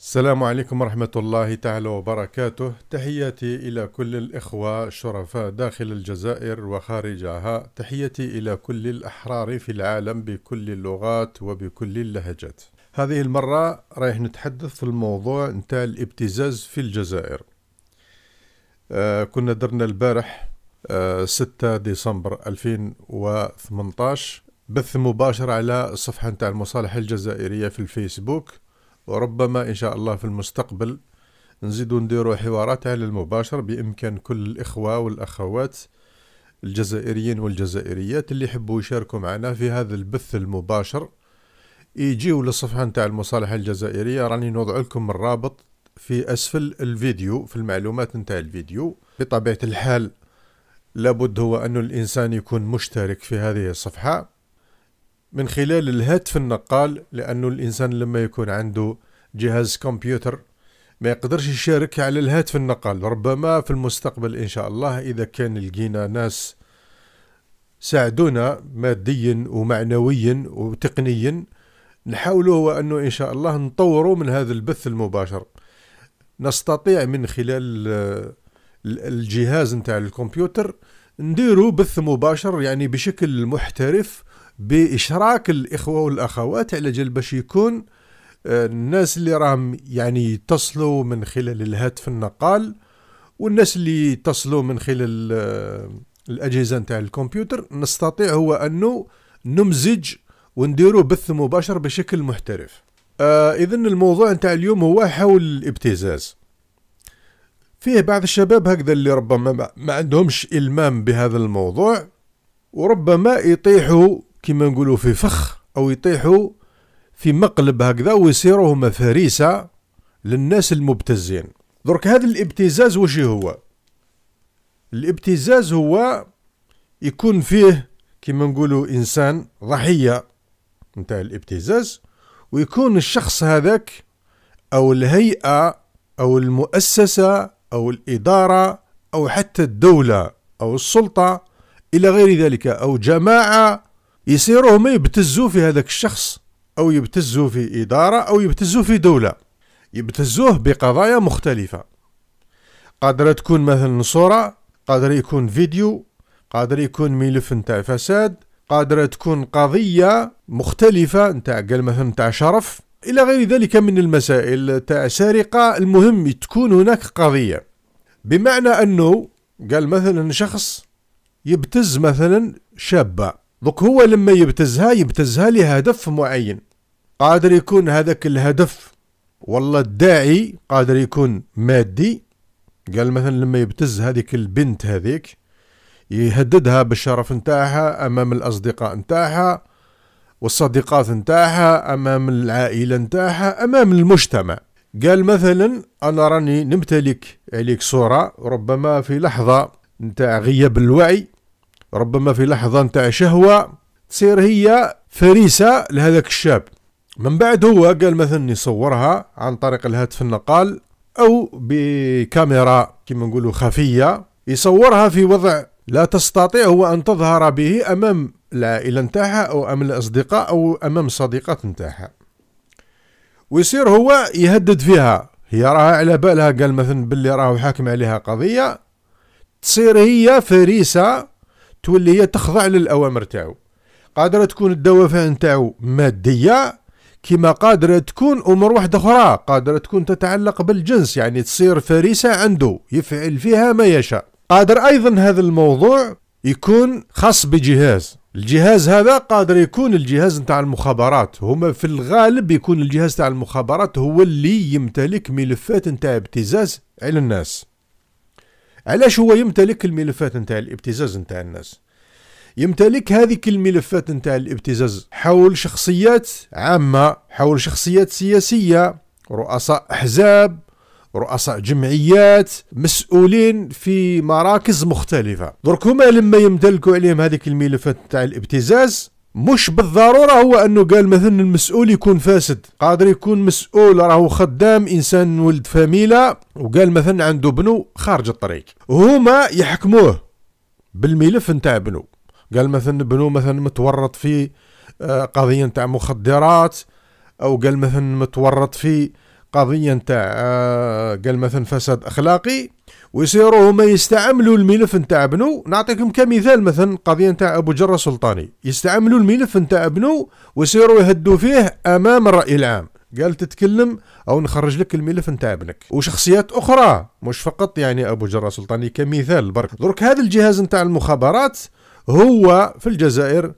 السلام عليكم ورحمة الله تعالى وبركاته تحياتي إلى كل الإخوة الشرفاء داخل الجزائر وخارجها تحياتي إلى كل الأحرار في العالم بكل اللغات وبكل اللهجات هذه المرة رايح نتحدث في الموضوع نتاع الابتزاز في الجزائر آه كنا درنا البارح آه 6 ديسمبر 2018 بث مباشر على الصفحة نتاع المصالحة الجزائرية في الفيسبوك وربما إن شاء الله في المستقبل نزيدو نديرو حوارات على المباشر بإمكان كل الإخوة والأخوات الجزائريين والجزائريات اللي يحبوا يشاركوا معنا في هذا البث المباشر يجيو للصفحة نتاع المصالحة الجزائرية راني نوضع لكم الرابط في أسفل الفيديو في المعلومات نتاع الفيديو بطبيعة الحال لابد هو أن الإنسان يكون مشترك في هذه الصفحة من خلال الهاتف النقال لأن الإنسان لما يكون عنده جهاز كمبيوتر ما يقدرش يشارك على الهاتف النقال ربما في المستقبل إن شاء الله إذا كان لقينا ناس ساعدونا ماديا ومعنويا وتقنيا نحاولوا هو أنه إن شاء الله نطوروا من هذا البث المباشر نستطيع من خلال آه، الجهاز نتاع الكمبيوتر نديروا بث مباشر يعني بشكل محترف بإشراك الإخوة والأخوات على جلبش باش يكون الناس اللي راهم يعني يتصلوا من خلال الهاتف النقال والناس اللي يتصلوا من خلال آه، الاجهزه نتاع الكمبيوتر نستطيع هو انه نمزج ونديروا بث مباشر بشكل محترف آه اذا الموضوع نتاع اليوم هو حول الابتزاز فيه بعض الشباب هكذا اللي ربما ما عندهمش المام بهذا الموضوع وربما يطيحوا كما نقولوا في فخ او يطيحوا في مقلب هكذا ويصيروهم فريسة للناس المبتزين درك هذا الابتزاز وش هو الابتزاز هو يكون فيه كما نقولوا إنسان ضحية نتاع الابتزاز ويكون الشخص هذاك أو الهيئة أو المؤسسة أو الإدارة أو حتى الدولة أو السلطة إلى غير ذلك أو جماعة يصيروا هما يبتزوا في هذاك الشخص أو يبتزوا في إدارة أو يبتزوا في دولة يبتزوه بقضايا مختلفة قادرة تكون مثلا صورة قادر يكون فيديو قادر يكون ملف نتاع فساد قادرة تكون قضية مختلفة نتاع قال مثلا نتاع شرف إلى غير ذلك من المسائل تاع سرقة المهم تكون هناك قضية بمعنى أنه قال مثلا شخص يبتز مثلا شابة دوك هو لما يبتزها يبتزها لهدف معين قادر يكون هذاك الهدف والله الداعي قادر يكون مادي قال مثلا لما يبتز هذيك البنت هذيك يهددها بالشرف نتاعها امام الاصدقاء نتاعها والصديقات نتاعها امام العائله نتاعها امام المجتمع قال مثلا انا راني نمتلك عليك صوره ربما في لحظه نتاع غياب الوعي ربما في لحظه نتاع شهوه تصير هي فريسه لهذاك الشاب من بعد هو قال مثلا يصورها عن طريق الهاتف النقال او بكاميرا كما نقولوا خفيه يصورها في وضع لا تستطيع هو ان تظهر به امام العائله نتاعها او امام الاصدقاء او امام صديقات نتاعها ويصير هو يهدد فيها هي راها على بالها قال مثلا باللي راهو حاكم عليها قضيه تصير هي فريسه تولي هي تخضع للاوامر تاعو قادره تكون الدوافع نتاعو ماديه كما قادرة تكون أمور واحدة أخرى قادرة تكون تتعلق بالجنس يعني تصير فريسة عنده يفعل فيها ما يشاء قادر أيضا هذا الموضوع يكون خاص بجهاز الجهاز هذا قادر يكون الجهاز نتاع المخابرات هما في الغالب يكون الجهاز نتاع المخابرات هو اللي يمتلك ملفات نتاع ابتزاز على الناس علاش هو يمتلك الملفات نتاع الابتزاز نتاع الناس يمتلك هذه الملفات نتاع الابتزاز حول شخصيات عامة حول شخصيات سياسية رؤساء أحزاب رؤساء جمعيات مسؤولين في مراكز مختلفة درك هما لما يمتلكوا عليهم هذه الملفات نتاع الابتزاز مش بالضرورة هو أنه قال مثلا المسؤول يكون فاسد قادر يكون مسؤول راهو خدام إنسان ولد فاميلة وقال مثلا عنده بنو خارج الطريق هما يحكموه بالملف نتاع بنو قال مثلا بنو مثلا متورط في آه، قضيه نتاع مخدرات او قال مثلا متورط في قضيه نتاع آه، قال مثلا فساد اخلاقي ويصيروا هما يستعملوا الملف نتاع بنو نعطيكم كمثال مثلا قضيه نتاع ابو جره سلطاني يستعملوا الملف نتاع بنو ويصيروا يهدوا فيه امام الراي العام قال تتكلم او نخرج لك الملف نتاع ابنك وشخصيات اخرى مش فقط يعني ابو جره سلطاني كمثال برك درك هذا الجهاز نتاع المخابرات هو في الجزائر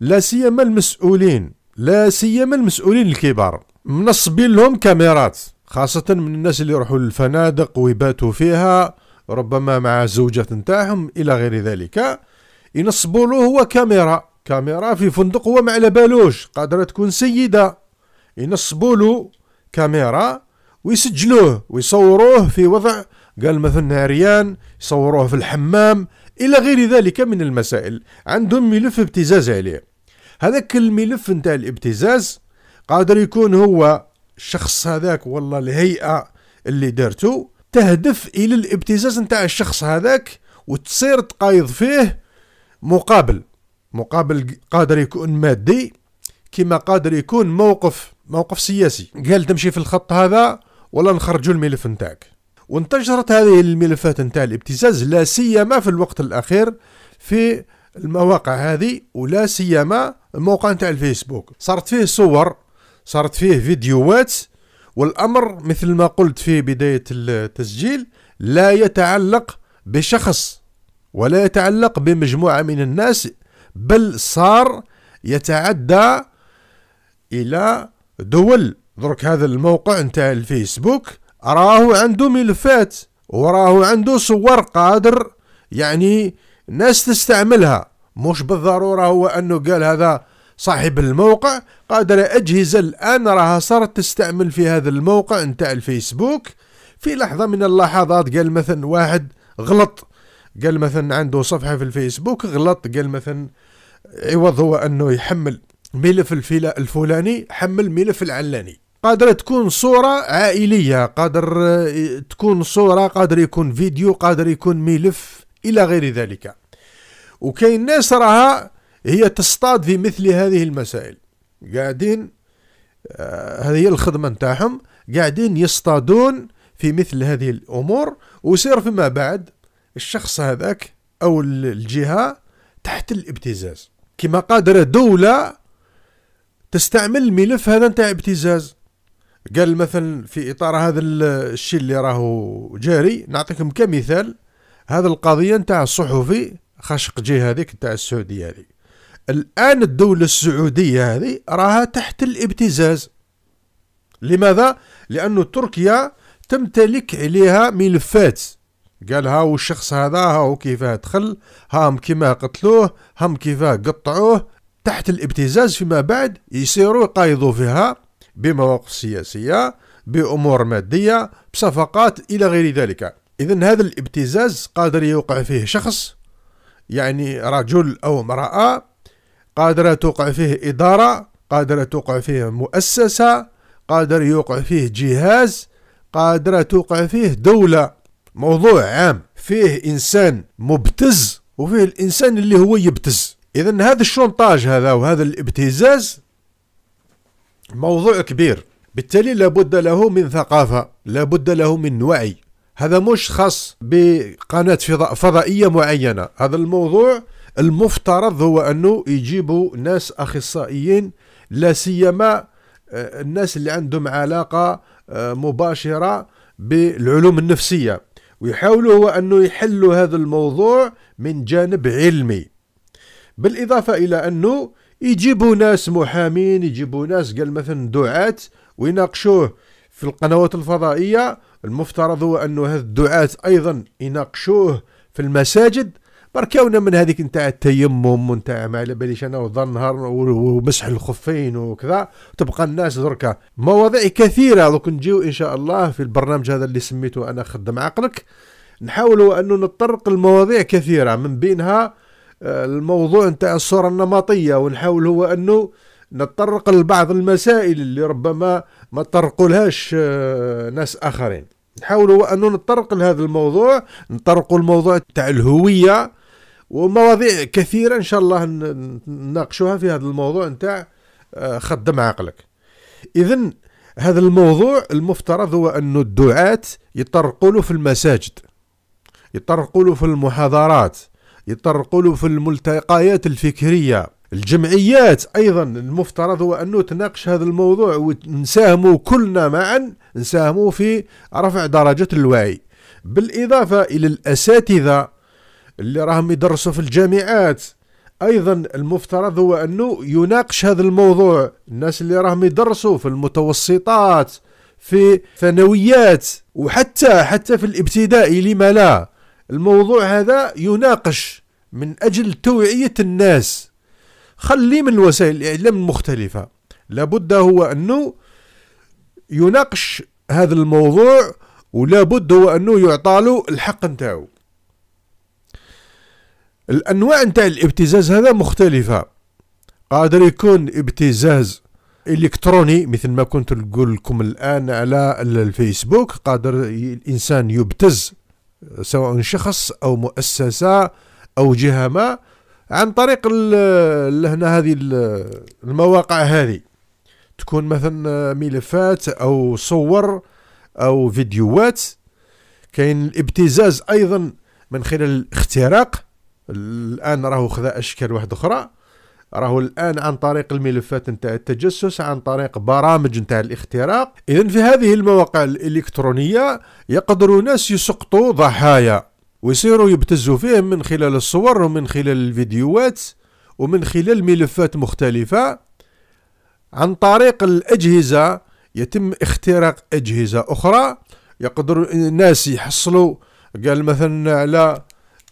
لا سيما المسؤولين لا سيما المسؤولين الكبار منصبين لهم كاميرات خاصة من الناس اللي يروحوا للفنادق ويباتوا فيها ربما مع الزوجات نتاعهم إلى غير ذلك ينصبوا له هو كاميرا كاميرا في فندق هو ما على بالوش قادرة تكون سيدة ينصبوا له كاميرا ويسجلوه ويصوروه في وضع قال مثلا عريان يصوروه في الحمام الى غير ذلك من المسائل عندهم ملف ابتزاز عليه هذاك الملف نتاع الابتزاز قادر يكون هو الشخص هذاك والله الهيئه اللي دارته تهدف الى الابتزاز نتاع الشخص هذاك وتصير تقايض فيه مقابل مقابل قادر يكون مادي كما قادر يكون موقف موقف سياسي قال تمشي في الخط هذا ولا نخرجوا الملف نتاعك وانتشرت هذه الملفات نتاع الابتزاز لا سيما في الوقت الاخير في المواقع هذه ولا سيما الموقع نتاع الفيسبوك صارت فيه صور صارت فيه فيديوهات والامر مثل ما قلت في بدايه التسجيل لا يتعلق بشخص ولا يتعلق بمجموعه من الناس بل صار يتعدى الى دول درك هذا الموقع نتاع الفيسبوك راهو عنده ملفات وراه عنده صور قادر يعني ناس تستعملها مش بالضرورة هو أنه قال هذا صاحب الموقع قادر أجهزة الآن راها صارت تستعمل في هذا الموقع نتاع الفيسبوك في لحظة من اللحظات قال مثلا واحد غلط قال مثلا عنده صفحة في الفيسبوك غلط قال مثلا عوض هو أنه يحمل ملف الفلاني حمل ملف العلاني قادرة تكون صورة عائلية قادر آه، تكون صورة قادر يكون فيديو قادر يكون ملف إلى غير ذلك وكاين ناس راها هي تصطاد في مثل هذه المسائل قاعدين آه هذه هي الخدمة نتاعهم قاعدين يصطادون في مثل هذه الأمور ويصير فيما بعد الشخص هذاك أو الجهة تحت الابتزاز كما قادرة دولة تستعمل الملف هذا نتاع ابتزاز قال مثلا في اطار هذا الشيء اللي راهو جاري نعطيكم كمثال هذا القضيه نتاع الصحفي خشقجي هذيك نتاع السعوديه هذه الان الدوله السعوديه هذه راها تحت الابتزاز لماذا لانه تركيا تمتلك عليها ملفات قال هاو الشخص هذا هاو كيفاه دخل هام كيما قتلوه هم كيفاه قطعوه تحت الابتزاز فيما بعد يصيروا يقايضوا فيها بمواقف سياسية بأمور مادية بصفقات إلى غير ذلك إذا هذا الابتزاز قادر يوقع فيه شخص يعني رجل أو امرأة قادرة توقع فيه إدارة قادرة توقع فيه مؤسسة قادر يوقع فيه جهاز قادرة توقع فيه دولة موضوع عام فيه إنسان مبتز وفيه الإنسان اللي هو يبتز إذا هذا الشونطاج هذا وهذا الابتزاز موضوع كبير بالتالي لابد له من ثقافة لابد له من وعي هذا مش خاص بقناة فضائية معينة هذا الموضوع المفترض هو أنه يجيبوا ناس أخصائيين لا سيما آه، الناس اللي عندهم علاقة آه، مباشرة بالعلوم النفسية ويحاولوا هو أنه يحلوا هذا الموضوع من جانب علمي بالإضافة إلى أنه يجيبوا ناس محامين يجيبوا ناس قال مثلا دعاة ويناقشوه في القنوات الفضائية المفترض هو أنه هذا الدعاة أيضا يناقشوه في المساجد بركاونا من هذيك نتاع التيمم ونتاع ما على باليش انا وظل نهار ومسح الخفين وكذا تبقى الناس دركا مواضيع كثيره دوك نجيو ان شاء الله في البرنامج هذا اللي سميته انا خدم عقلك نحاولوا انه نتطرق لمواضيع كثيره من بينها الموضوع نتاع الصورة النمطية ونحاول هو أنه نتطرق لبعض المسائل اللي ربما ما تطرقولهاش آه، ناس آخرين نحاول هو أنه نتطرق لهذا الموضوع نطرقوا الموضوع تاع الهوية ومواضيع كثيرة إن شاء الله نناقشوها في هذا الموضوع نتاع آه، خدم عقلك إذا هذا الموضوع المفترض هو أنه الدعاة يطرقوا له في المساجد يطرقوا له في المحاضرات يطرقوا له في الملتقيات الفكريه الجمعيات ايضا المفترض هو انه تناقش هذا الموضوع ونساهموا كلنا معا نساهموا في رفع درجه الوعي بالاضافه الى الاساتذه اللي راهم يدرسوا في الجامعات ايضا المفترض هو انه يناقش هذا الموضوع الناس اللي راهم يدرسوا في المتوسطات في ثانويات وحتى حتى في الابتدائي لما لا الموضوع هذا يناقش من أجل توعية الناس خلي من وسائل الإعلام المختلفة لابد هو أنه يناقش هذا الموضوع ولابد هو أنه يعطالو الحق نتاعو الأنواع نتاع الابتزاز هذا مختلفة قادر يكون ابتزاز الكتروني مثل ما كنت نقول لكم الان على الفيسبوك قادر الانسان يبتز سواء شخص أو مؤسسة أو جهة ما عن طريق لهنا هذه المواقع هذه تكون مثلا ملفات أو صور أو فيديوهات كاين الابتزاز أيضا من خلال الاختراق الآن راهو خذا أشكال واحدة أخرى راهو الان عن طريق الملفات نتاع التجسس عن طريق برامج نتاع الاختراق اذا في هذه المواقع الالكترونيه يقدروا ناس يسقطوا ضحايا ويصيروا يبتزوا فيهم من خلال الصور ومن خلال الفيديوهات ومن خلال ملفات مختلفه عن طريق الاجهزه يتم اختراق اجهزه اخرى يقدروا الناس يحصلوا قال مثلا على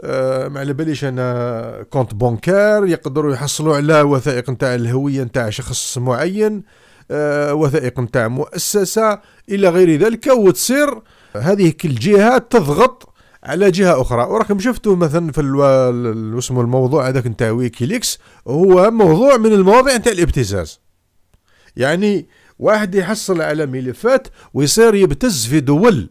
آه، ما على باليش انا كونت بونكار يقدروا يحصلوا على وثائق نتاع الهويه نتاع شخص معين آه، وثائق نتاع مؤسسه الى غير ذلك وتصير هذه كل جهه تضغط على جهة أخرى وراكم شفتوا مثلا في الو... اسمه الموضوع هذاك نتاع ويكيليكس هو موضوع من المواضيع نتاع الابتزاز يعني واحد يحصل على ملفات ويصير يبتز في دول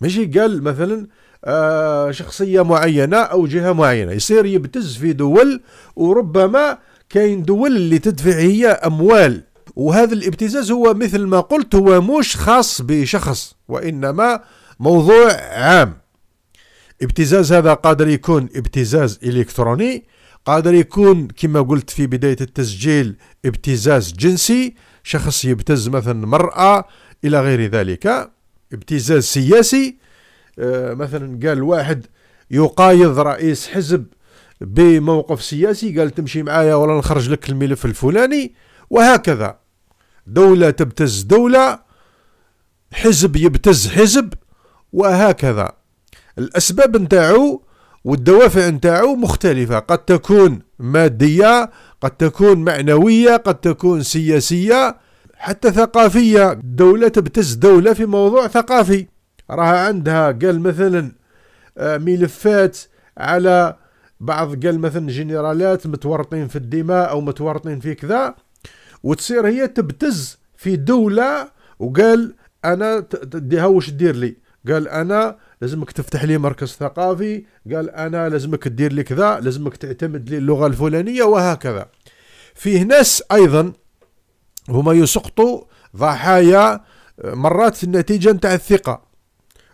ماشي قال مثلا آه، شخصية معينة أو جهة معينة يصير يبتز في دول وربما كاين دول اللي تدفع هي أموال وهذا الابتزاز هو مثل ما قلت هو مش خاص بشخص وإنما موضوع عام ابتزاز هذا قادر يكون ابتزاز إلكتروني قادر يكون كما قلت في بداية التسجيل ابتزاز جنسي شخص يبتز مثلا مرأة إلى غير ذلك ابتزاز سياسي آه، مثلا قال واحد يقايض رئيس حزب بموقف سياسي قال تمشي معايا ولا نخرج لك الملف الفلاني وهكذا دولة تبتز دولة حزب يبتز حزب وهكذا الأسباب نتاعو والدوافع نتاعو مختلفة قد تكون مادية قد تكون معنوية قد تكون سياسية حتى ثقافية دولة تبتز دولة في موضوع ثقافي راها عندها قال مثلا آه، ملفات على بعض قال مثلا جنرالات متورطين في الدماء او متورطين في كذا وتصير هي تبتز في دولة وقال انا تديها واش دير لي قال انا لازمك تفتح لي مركز ثقافي قال انا لازمك تدير لي كذا لازمك تعتمد لي اللغة الفلانية وهكذا فيه ناس ايضا هما يسقطوا ضحايا آه، مرات النتيجة نتاع الثقة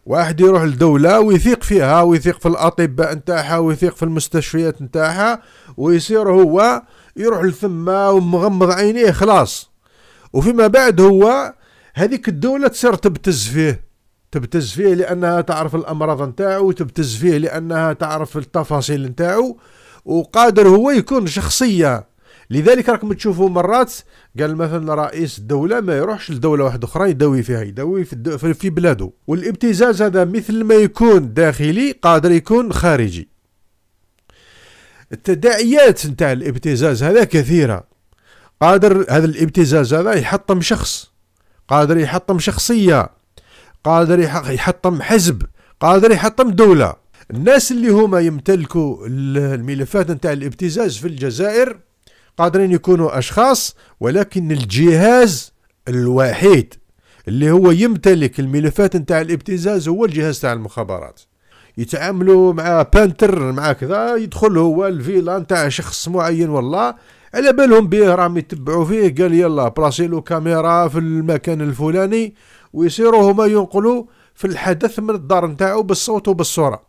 واحد يروح لدولة ويثيق فيها ويثيق في الأطباء نتاعها ويثيق في المستشفيات نتاعها ويصير هو يروح لثما ومغمض عينيه خلاص وفيما بعد هو هذيك الدولة تصير تبتز فيه تبتز فيه لأنها تعرف الأمراض نتاعو تبتز فيه لأنها تعرف التفاصيل نتاعو وقادر هو يكون شخصية لذلك راكم تشوفوا مرات قال مثلا رئيس الدوله ما يروحش لدوله واحده اخرى يداوي فيها يداوي في, في بلاده والابتزاز هذا مثل ما يكون داخلي قادر يكون خارجي التداعيات نتاع الابتزاز هذا كثيره قادر هذا الابتزاز هذا يحطم شخص قادر يحطم شخصيه قادر يحطم حزب قادر يحطم دوله الناس اللي هما يمتلكوا الملفات نتاع الابتزاز في الجزائر قادرين يكونوا أشخاص ولكن الجهاز الوحيد اللي هو يمتلك الملفات نتاع الابتزاز هو الجهاز تاع المخابرات يتعاملوا مع بانتر مع كذا يدخل هو الفيلا نتاع شخص معين والله على بالهم بيه راهم يتبعوا فيه قال يلا بلاصي له كاميرا في المكان الفلاني ويصيروا هما ينقلوا في الحدث من الدار نتاعو بالصوت وبالصوره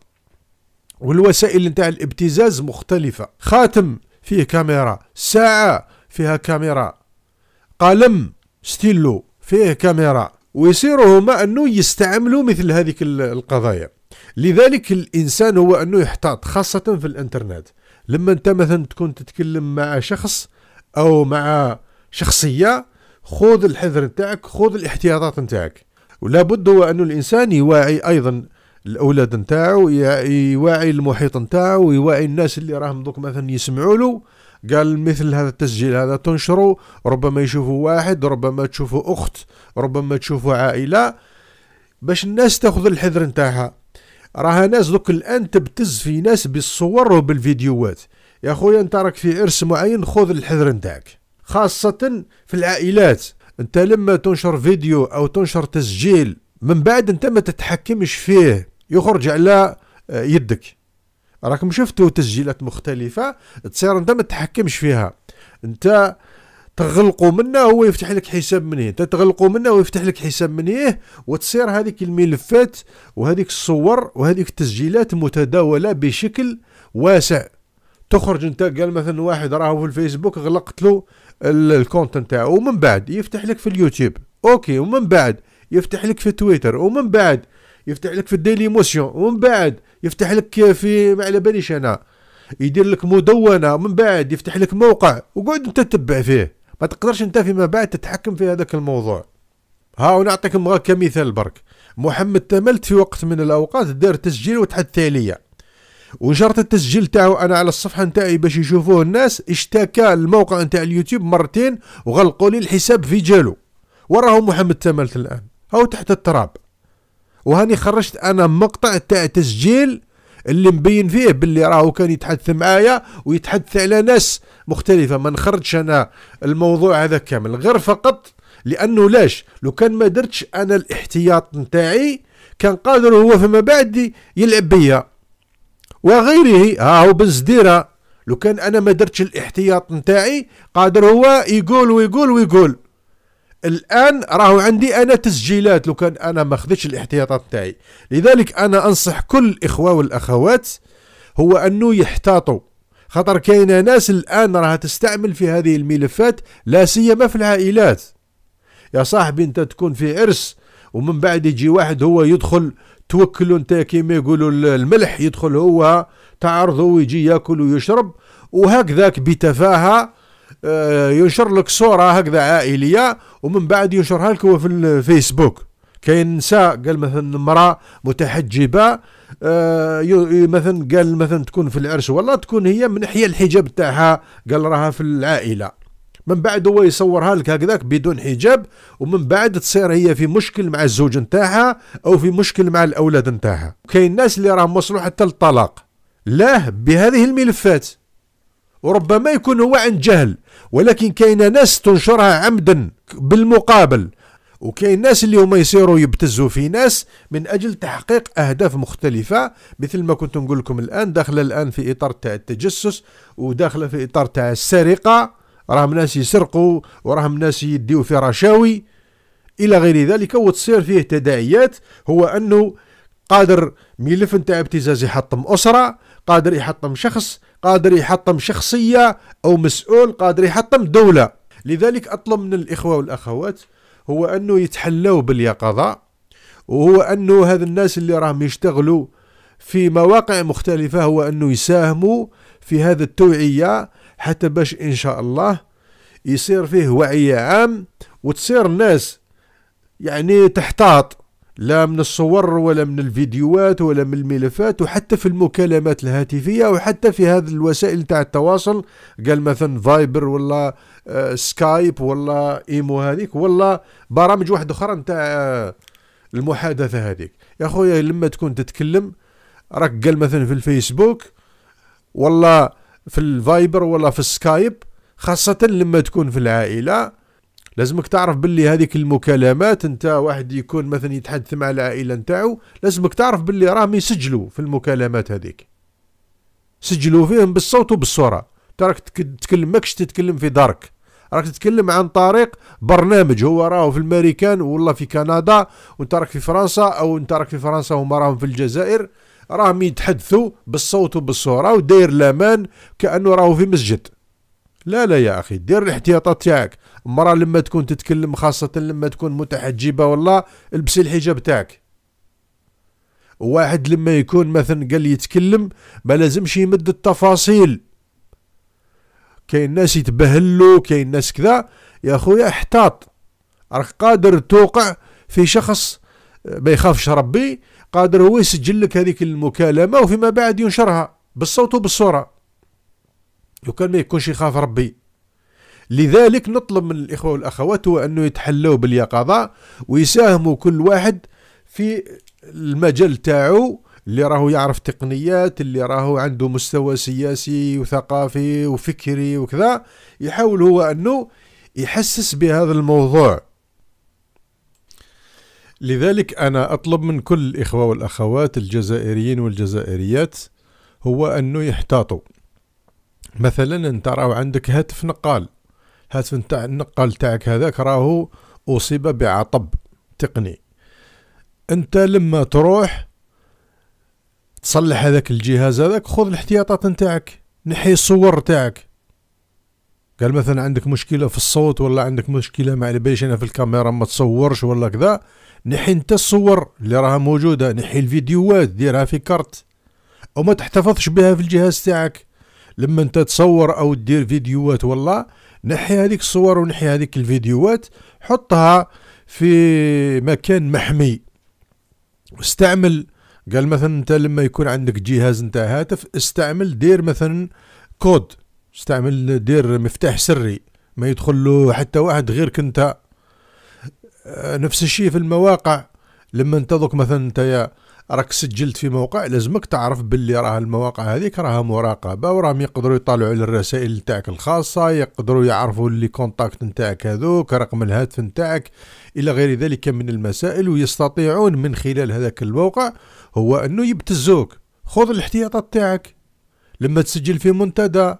والوسائل نتاع الابتزاز مختلفه خاتم فيه كاميرا ساعة فيها كاميرا قلم ستيلو فيه كاميرا ويصيروا هما أنه يستعملوا مثل هذه القضايا لذلك الإنسان هو أنه يحتاط خاصة في الإنترنت لما أنت مثلا تكون تتكلم مع شخص أو مع شخصية خذ الحذر نتاعك خذ الاحتياطات نتاعك ولا بد هو أن الإنسان يواعي أيضا الاولاد نتاعو يواعي المحيط نتاعو يواعي الناس اللي راهم دوك مثلا يسمعوا له قال مثل هذا التسجيل هذا تنشرو ربما يشوفوا واحد ربما تشوفوا اخت ربما تشوفوا عائله باش الناس تاخذ الحذر نتاعها راها ناس دوك الان تبتز في ناس بالصور وبالفيديوهات يا خويا انت راك في ارث معين خذ الحذر نتاعك خاصه في العائلات انت لما تنشر فيديو او تنشر تسجيل من بعد انت ما تتحكمش فيه يخرج على آه، يدك راكم شفتوا تسجيلات مختلفة تصير انت ما تتحكمش فيها انت تغلقوا منه هو يفتح لك حساب منه انت تغلقوا منه هو يفتح لك حساب منه وتصير هذيك الملفات وهذيك الصور وهذيك التسجيلات متداولة بشكل واسع تخرج انت قال مثلا واحد راهو في الفيسبوك غلقت له الكونت نتاعو ومن بعد يفتح لك في اليوتيوب اوكي ومن بعد يفتح لك في تويتر ومن بعد يفتح لك في الديلي موسيون ومن بعد يفتح لك في ما على باليش انا يدير لك مدونه ومن بعد يفتح لك موقع وقعد انت تتبع فيه ما تقدرش انت فيما بعد تتحكم في هذاك الموضوع ها ونعطيك كمثال برك محمد تملت في وقت من الاوقات دار تسجيل وتحدث عليا وجرت التسجيل تاعو انا على الصفحه نتاعي باش يشوفوه الناس اشتكى الموقع نتاع اليوتيوب مرتين وغلقوا لي الحساب في جالو وراه محمد تملت الان هاو تحت التراب وهاني خرجت انا مقطع تاع تسجيل اللي مبين فيه باللي راهو كان يتحدث معايا ويتحدث على ناس مختلفة ما نخرجش انا الموضوع هذا كامل غير فقط لانه لاش لو كان ما درتش انا الاحتياط نتاعي كان قادر هو فيما بعد يلعب بيا وغيره ها هو بن لو كان انا ما درتش الاحتياط نتاعي قادر هو يقول ويقول ويقول الان راهو عندي انا تسجيلات لو كان انا ما خذيتش الاحتياطات تاعي لذلك انا انصح كل الاخوه والاخوات هو انه يحتاطوا خطر كاينه ناس الان راها تستعمل في هذه الملفات لا سيما في العائلات يا صاحبي انت تكون في عرس ومن بعد يجي واحد هو يدخل توكل انت كيما يقولوا الملح يدخل هو تعرضه ويجي ياكل ويشرب وهكذاك بتفاهه آه، ينشر لك صورة هكذا عائلية ومن بعد ينشرها لك هو في الفيسبوك كاين نساء قال مثلا امرأة متحجبة آه، مثلا قال مثلا تكون في العرس ولا تكون هي من ناحية الحجاب تاعها قال راها في العائلة من بعد هو يصورها لك هكذاك بدون حجاب ومن بعد تصير هي في مشكل مع الزوج نتاعها او في مشكل مع الاولاد نتاعها كاين ناس اللي راهم وصلوا حتى للطلاق لا بهذه الملفات وربما يكون هو عن جهل ولكن كاين ناس تنشرها عمدا بالمقابل وكاين ناس اللي هما يصيروا يبتزوا في ناس من اجل تحقيق اهداف مختلفه مثل ما كنت نقول لكم الان داخله الان في اطار تاع التجسس وداخله في اطار تاع السرقه راهم ناس يسرقوا وراهم ناس يديو في رشاوي الى غير ذلك وتصير فيه تداعيات هو انه قادر ملف نتاع ابتزاز يحطم اسره قادر يحطم شخص قادر يحطم شخصية أو مسؤول قادر يحطم دولة لذلك أطلب من الإخوة والأخوات هو أنه يتحلوا باليقظة وهو أنه هذا الناس اللي راهم يشتغلوا في مواقع مختلفة هو أنه يساهموا في هذا التوعية حتى باش إن شاء الله يصير فيه وعي عام وتصير الناس يعني تحتاط لا من الصور ولا من الفيديوهات ولا من الملفات وحتى في المكالمات الهاتفية وحتى في هذه الوسائل تاع التواصل قال مثلا فايبر ولا سكايب آه، ولا ايمو هذيك ولا برامج واحدة أخرى نتاع آه، المحادثة هذيك يا خويا لما تكون تتكلم راك قال مثلا في الفيسبوك ولا في الفايبر ولا في السكايب خاصة لما تكون في العائلة لازمك تعرف باللي هذيك المكالمات انت واحد يكون مثلا يتحدث مع العائله نتاعو لازمك تعرف باللي راهم يسجلوا في المكالمات هذيك سجلوا فيهم بالصوت وبالصوره تراك تتكلم ماكش تتكلم في دارك راك تتكلم عن طريق برنامج هو راهو في الماريكان ولا في كندا وانت راك في فرنسا او انت راك في فرنسا وهما راهم في الجزائر راهم يتحدثوا بالصوت وبالصوره وداير لامان كانه راهو في مسجد لا لا يا أخي دير الاحتياطات تاعك المرأة لما تكون تتكلم خاصة لما تكون متحجبة والله البسي الحجاب تاعك واحد لما يكون مثلا قال يتكلم ما لازمش يمد التفاصيل كاين ناس يتبهلوا كاين ناس كذا يا خويا احتاط راك قادر توقع في شخص آه، ما يخافش ربي قادر هو يسجل لك هذيك المكالمة وفيما بعد ينشرها بالصوت وبالصورة لو كان ما يكونش يخاف ربي لذلك نطلب من الإخوة والأخوات هو أنه يتحلوا باليقظة ويساهموا كل واحد في المجال تاعو اللي راهو يعرف تقنيات اللي راهو عنده مستوى سياسي وثقافي وفكري وكذا يحاول هو أنه يحسس بهذا الموضوع لذلك أنا أطلب من كل الإخوة والأخوات الجزائريين والجزائريات هو أنه يحتاطوا مثلا انت راه عندك هاتف نقال هاتف نتاع النقال تاعك هذاك راهو اصيب بعطب تقني انت لما تروح تصلح هذاك الجهاز هذاك خذ الاحتياطات نتاعك نحي الصور تاعك قال مثلا عندك مشكله في الصوت ولا عندك مشكله مع البيش انا في الكاميرا ما تصورش ولا كذا نحي انت الصور اللي راها موجوده نحي الفيديوهات ديرها في كارت وما تحتفظش بها في الجهاز تاعك لما انت تصور او دير فيديوهات والله نحي هذيك الصور ونحي هذيك الفيديوهات حطها في مكان محمي استعمل قال مثلا انت لما يكون عندك جهاز انت هاتف استعمل دير مثلا كود استعمل دير مفتاح سري ما يدخل له حتى واحد غيرك انت آه، نفس الشيء في المواقع لما انت مثلا انت يا راك سجلت في موقع لازمك تعرف باللي راه المواقع هذيك راها مراقبه وراهم يقدروا يطالعوا على الرسائل نتاعك الخاصه يقدروا يعرفوا لي كونتاكت نتاعك هذوك رقم الهاتف نتاعك الى غير ذلك من المسائل ويستطيعون من خلال هذاك الموقع هو انه يبتزوك خذ الاحتياطات تاعك لما تسجل في منتدى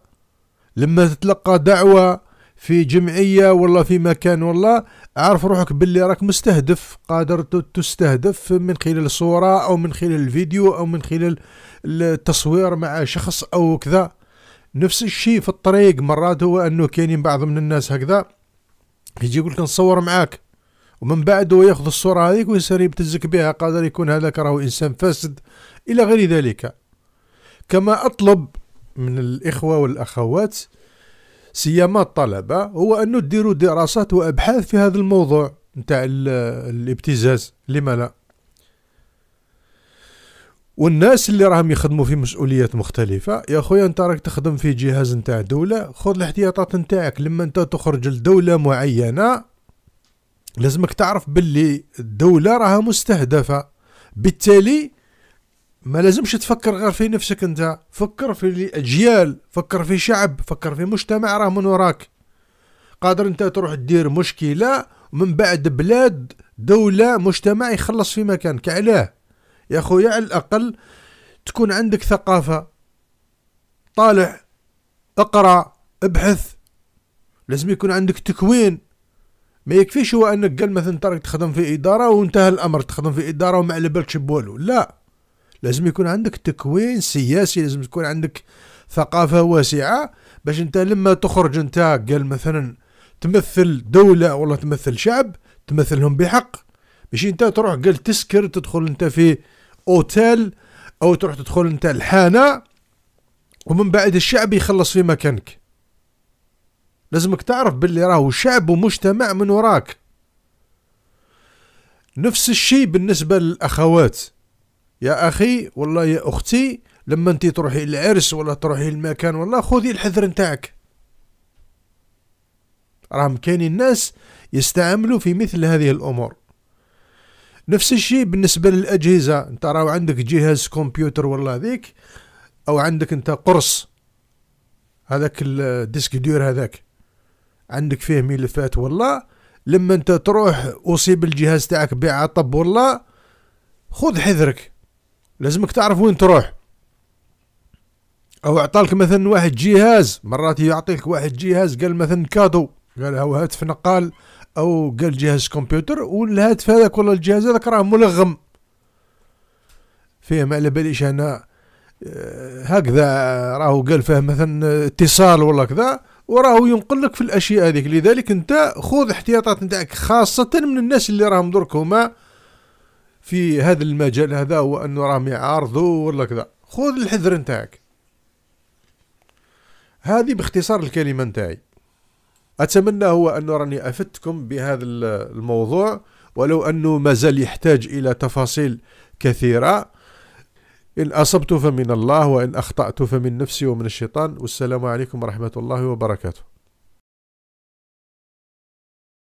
لما تتلقى دعوه في جمعية ولا في مكان ولا عارف روحك باللي راك مستهدف قادر تستهدف من خلال صورة أو من خلال الفيديو أو من خلال التصوير مع شخص أو كذا نفس الشيء في الطريق مرات هو أنه كاينين بعض من الناس هكذا يجي يقولك نصور معاك ومن بعد هو ياخذ الصورة هذيك ويصير يبتزك بها قادر يكون هذاك راهو إنسان فاسد إلى غير ذلك كما أطلب من الإخوة والأخوات سيما الطلبة هو أنه ديروا دراسات وأبحاث في هذا الموضوع نتاع الابتزاز لما لا والناس اللي راهم يخدموا في مسؤوليات مختلفة يا خويا انت راك تخدم في جهاز نتاع دولة خذ الاحتياطات نتاعك لما انت تخرج لدولة معينة لازمك تعرف باللي الدولة راها مستهدفة بالتالي ما لازمش تفكر غير في نفسك انت فكر في الاجيال فكر في شعب فكر في مجتمع راه من وراك قادر انت تروح دير مشكله ومن بعد بلاد دولة مجتمع يخلص في مكانك علاه يا خويا على الأقل تكون عندك ثقافة طالع اقرأ ابحث لازم يكون عندك تكوين ما يكفيش هو انك قال مثلا تراك تخدم في اداره وانتهى الامر تخدم في اداره وما على بالكش بوالو لا لازم يكون عندك تكوين سياسي لازم تكون عندك ثقافة واسعة باش انت لما تخرج انت قال مثلا تمثل دولة ولا تمثل شعب تمثلهم بحق باش انت تروح قال تسكر تدخل انت في اوتيل او تروح تدخل انت الحانة ومن بعد الشعب يخلص في مكانك لازمك تعرف باللي راهو شعب ومجتمع من وراك نفس الشيء بالنسبة للأخوات يا أخي والله يا أختي لما أنت تروحي للعرس ولا تروحي للمكان والله خذي الحذر نتاعك راهم كاينين الناس يستعملوا في مثل هذه الأمور نفس الشيء بالنسبة للأجهزة أنت راهو عندك جهاز كمبيوتر ولا ذيك أو عندك أنت قرص هذاك الديسك دور هذاك عندك فيه ملفات ولا لما أنت تروح أصيب الجهاز تاعك بعطب ولا خذ حذرك لازمك تعرف وين تروح او عطالك مثلا واحد جهاز مرات يعطيك واحد جهاز قال مثلا كادو قال هو هاتف نقال او قال جهاز كمبيوتر والهاتف هذاك ولا الجهاز هذاك راه ملغم فيه ما على باليش انا آه، هكذا راهو قال فيه مثلا اتصال ولا كذا وراهو ينقل لك في الاشياء هذيك لذلك انت خذ احتياطات نتاعك خاصه من الناس اللي راهم درك هما في هذا المجال هذا هو انه راهم يعارضوا ولا كذا خذ الحذر نتاعك هذه باختصار الكلمه نتاعي اتمنى هو انه راني افدتكم بهذا الموضوع ولو انه مازال يحتاج الى تفاصيل كثيره ان اصبت فمن الله وان اخطات فمن نفسي ومن الشيطان والسلام عليكم ورحمه الله وبركاته